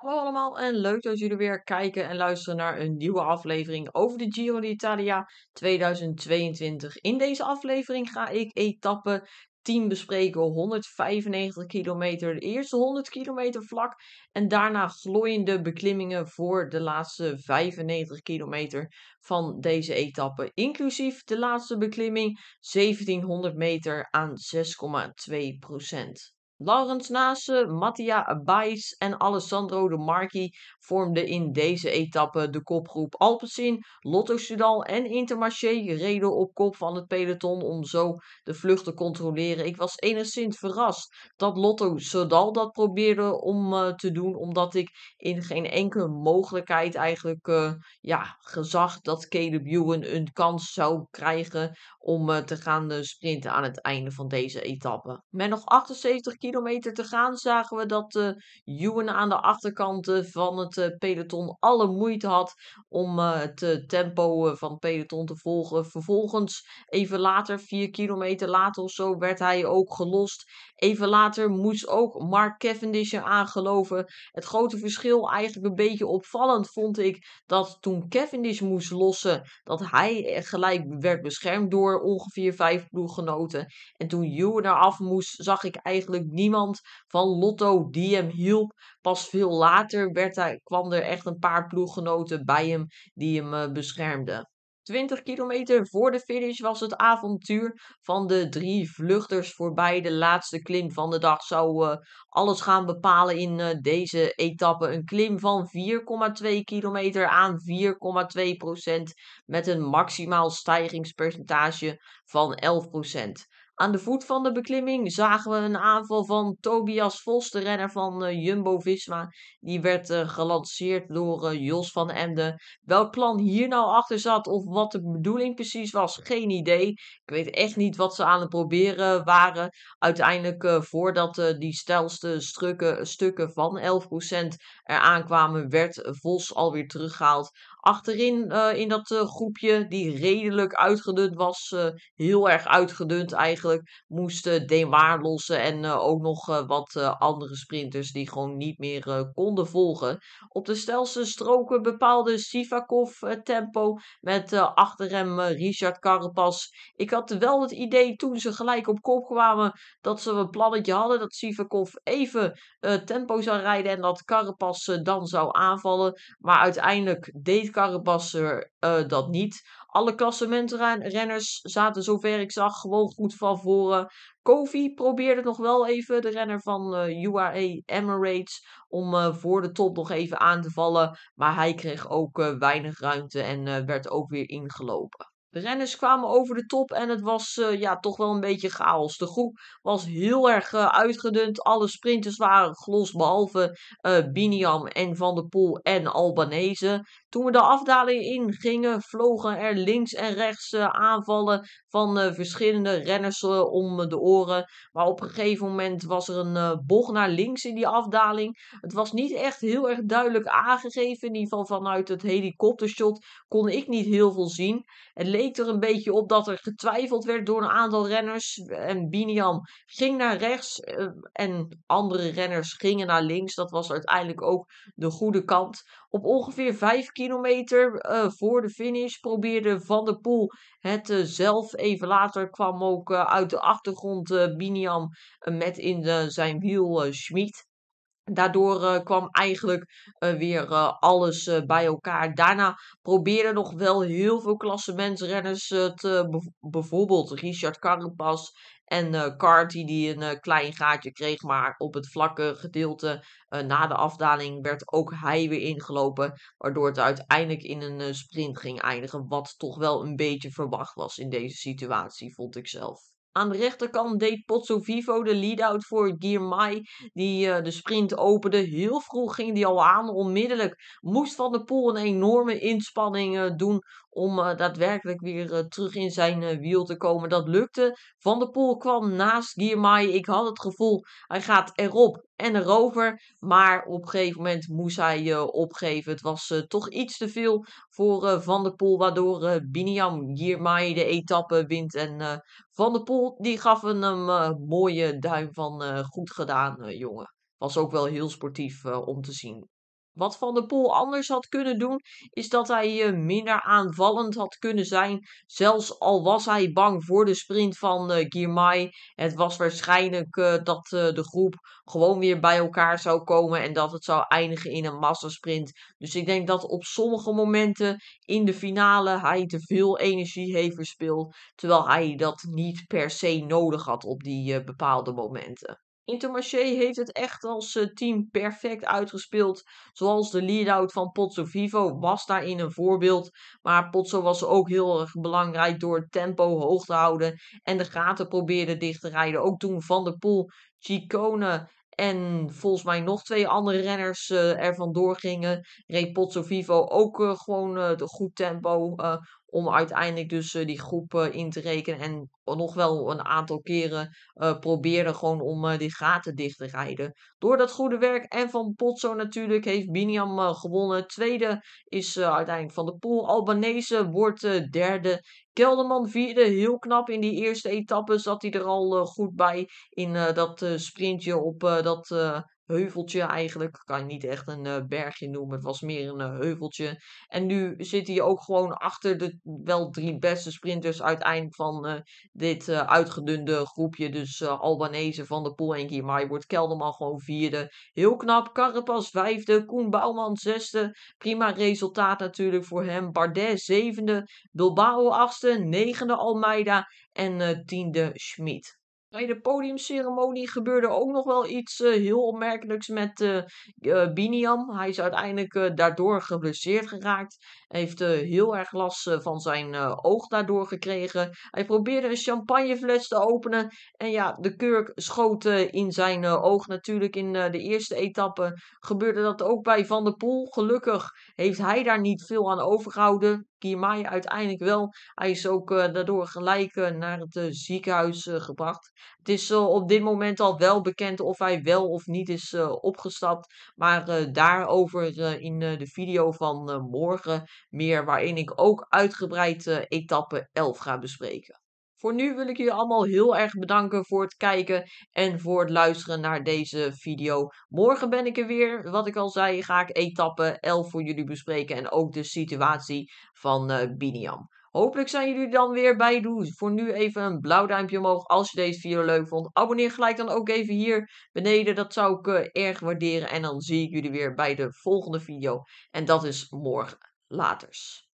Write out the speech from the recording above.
Hallo allemaal en leuk dat jullie weer kijken en luisteren naar een nieuwe aflevering over de Giro d'Italia 2022. In deze aflevering ga ik etappe 10 bespreken, 195 kilometer, de eerste 100 kilometer vlak en daarna glooiende beklimmingen voor de laatste 95 kilometer van deze etappe, inclusief de laatste beklimming 1700 meter aan 6,2 procent. Laurens Nase, Mattia Baes en Alessandro De Marchi vormden in deze etappe de kopgroep Alpecin, Lotto Sudal en Intermarché reden op kop van het peloton om zo de vlucht te controleren. Ik was enigszins verrast dat Lotto Sudal dat probeerde om eh, te doen, omdat ik in geen enkele mogelijkheid eigenlijk uh, ja, gezag dat Caleb Ewan een kans zou krijgen om eh, te gaan eh, sprinten aan het einde van deze etappe. Met nog 78 kilometer te gaan zagen we dat uh, Ewan aan de achterkant van het peloton alle moeite had om het tempo van het peloton te volgen. Vervolgens, even later, 4 kilometer later of zo, werd hij ook gelost Even later moest ook Mark Cavendish eraan geloven. Het grote verschil eigenlijk een beetje opvallend vond ik dat toen Cavendish moest lossen, dat hij gelijk werd beschermd door ongeveer vijf ploeggenoten. En toen Ewan eraf moest, zag ik eigenlijk niemand van Lotto die hem hielp. Pas veel later werd hij, kwam er echt een paar ploeggenoten bij hem die hem eh, beschermden. 20 kilometer voor de finish was het avontuur van de drie vluchters voorbij. De laatste klim van de dag zou eh, alles gaan bepalen in eh, deze etappe. Een klim van 4,2 kilometer aan 4,2 procent met een maximaal stijgingspercentage van 11 procent. Aan de voet van de beklimming zagen we een aanval van Tobias Vos, de renner van eh, Jumbo Visma. Die werd eh, gelanceerd door eh, Jos van Emden. Welk plan hier nou achter zat of wat de bedoeling precies was, geen idee. Ik weet echt niet wat ze aan het proberen waren. Uiteindelijk, voordat die stelste stukken, stukken van 11% eraan kwamen, werd Vos alweer teruggehaald achterin eh, in dat eh, groepje, die redelijk uitgedund was, uh, heel erg uitgedund eigenlijk, moesten Demar lossen en ook nog wat andere sprinters die gewoon niet meer konden volgen. Op de stelste stroken bepaalde Sivakov tempo met achter hem Richard Carapas. Ik had wel het idee toen ze gelijk op kop kwamen dat ze een plannetje hadden dat Sivakov even tempo zou rijden en dat Karapas dan zou aanvallen, maar uiteindelijk deed Carapasser eh, dat niet. Alle klassementrenners zaten, zover ik zag, gewoon goed van voren. Kofi probeerde nog wel even, de renner van uh, eh, UAE Emirates, om eh, voor de top nog even aan te vallen. Maar hij kreeg ook weinig ruimte en werd ook weer ingelopen. De renners kwamen over de top en het was eh, ja, toch wel een beetje chaos. De groep was heel erg eh, uitgedund. Alle sprinters waren glos, behalve eh, Biniam en Van der Poel en Albanese. Toen we de afdaling ingingen, vlogen er links en rechts aanvallen van verschillende renners om de oren. Maar op een gegeven moment was er een bocht naar links in die afdaling. Het was niet echt heel erg duidelijk aangegeven. In ieder geval vanuit het helikoptershot kon ik niet heel veel zien. Het leek er een beetje op dat er getwijfeld werd door een aantal renners. En Biniam ging naar rechts eh, en andere renners gingen naar links. Dat was uiteindelijk ook de goede kant. Op ongeveer 5 kilometer eh, voor de finish probeerde Van der Poel het eh, zelf. Even later kwam ook uit de achtergrond Biniam met in zijn wiel Schmid. Daardoor eh, kwam eigenlijk eh, weer eh, alles bij elkaar. Daarna probeerden nog wel heel veel klassementsrenners het. bijvoorbeeld Richard Carapaz en Carty die een klein gaatje kreeg. Maar op het vlakke gedeelte na de afdaling werd ook hij weer ingelopen. Waardoor het uiteindelijk in een sprint ging eindigen. Wat toch wel een beetje verwacht was in deze situatie, vond ik zelf. Aan de rechterkant deed Pozzo Vivo de lead-out voor Mai. die eh, de sprint opende. Heel vroeg ging die al aan, onmiddellijk. Moest Van de Poel een enorme inspanning eh, doen om eh, daadwerkelijk weer eh, terug in zijn eh, wiel te komen. Dat lukte. Van der Poel kwam naast Giermaai. Ik had het gevoel, hij gaat erop en erover. Maar op een gegeven moment moest hij opgeven. Het was toch iets te veel voor Van der Poel, waardoor Biniam Giermaai de etappe wint. En Van der Poel die gaf hem een mooie duim van goed gedaan, jongen. Was ook wel heel sportief om te zien. Wat Van der Poel anders had kunnen doen, is dat hij eh, minder aanvallend had kunnen zijn. Zelfs al was hij bang voor de sprint van uh, Girmay. Het was waarschijnlijk eh, dat de groep gewoon weer bij elkaar zou komen en dat het zou eindigen in een massasprint. Dus ik denk dat op sommige momenten in de finale hij te veel energie heeft verspild, terwijl hij dat niet per se nodig had op die bepaalde momenten. Intermarché heeft het echt als eh, team perfect uitgespeeld. Zoals de lead-out van Potso Vivo was daarin een voorbeeld. Maar Potso was ook heel erg belangrijk door het tempo hoog te houden. En de gaten probeerde dicht te rijden. Ook toen Van der Poel, Chicone en volgens mij nog twee andere renners uh, er vandoor gingen. Reed Potso Vivo ook eh, gewoon de goed tempo. Om uiteindelijk dus eh, die groep eh, in te rekenen. En nog wel een aantal keren eh, probeerde gewoon om die gaten dicht te rijden. Door dat goede werk en van Potso natuurlijk heeft Biniam gewonnen. Tweede is uiteindelijk Van de pool. Albanese wordt derde. Kelderman vierde, heel knap in die eerste etappe zat hij er al goed bij in dat sprintje op dat heuveltje eigenlijk. Kan je niet echt een eh, bergje noemen. Het was meer een eh, heuveltje. En nu zit hij ook gewoon achter de wel drie beste sprinters uiteindelijk van eh, dit uitgedunde groepje. Dus Albanese van de Poel en je wordt Kelderman gewoon vierde. Heel knap. Carapas vijfde. Koen Bouwman zesde. Prima resultaat natuurlijk voor hem. Bardet zevende. Bilbao achtste. Negende Almeida. En tiende Schmid. Bij de podiumceremonie gebeurde ook nog wel iets eh, heel opmerkelijks met eh, eh, Biniam. Hij is uiteindelijk daardoor geblesseerd geraakt. Hij heeft heel erg last van zijn oog daardoor gekregen. Hij probeerde een champagnefles te openen. En ja, de kurk schoot in zijn oog natuurlijk in de eerste etappe. Gebeurde dat ook bij Van der Poel. Gelukkig heeft hij daar niet veel aan overgehouden. Kirmai uiteindelijk wel. Hij is ook eh, daardoor gelijk eh, naar het eh, ziekenhuis gebracht. Het is op dit moment al wel bekend of hij wel of niet is opgestapt. Maar daarover in de video van morgen meer, waarin ik ook uitgebreid etappe 11 ga bespreken. Voor nu wil ik jullie allemaal heel erg bedanken voor het kijken en voor het luisteren naar deze video. Morgen ben ik er weer. Wat ik al zei, ga ik etappe 11 voor jullie bespreken en ook de situatie van uh, Biniam. Hopelijk zijn jullie dan weer bij Doe. Voor nu even een blauw duimpje omhoog als je deze video leuk vond. Abonneer gelijk dan ook even hier beneden. Dat zou ik eh, erg waarderen. En dan zie ik jullie weer bij de volgende video. En dat is morgen. Laters.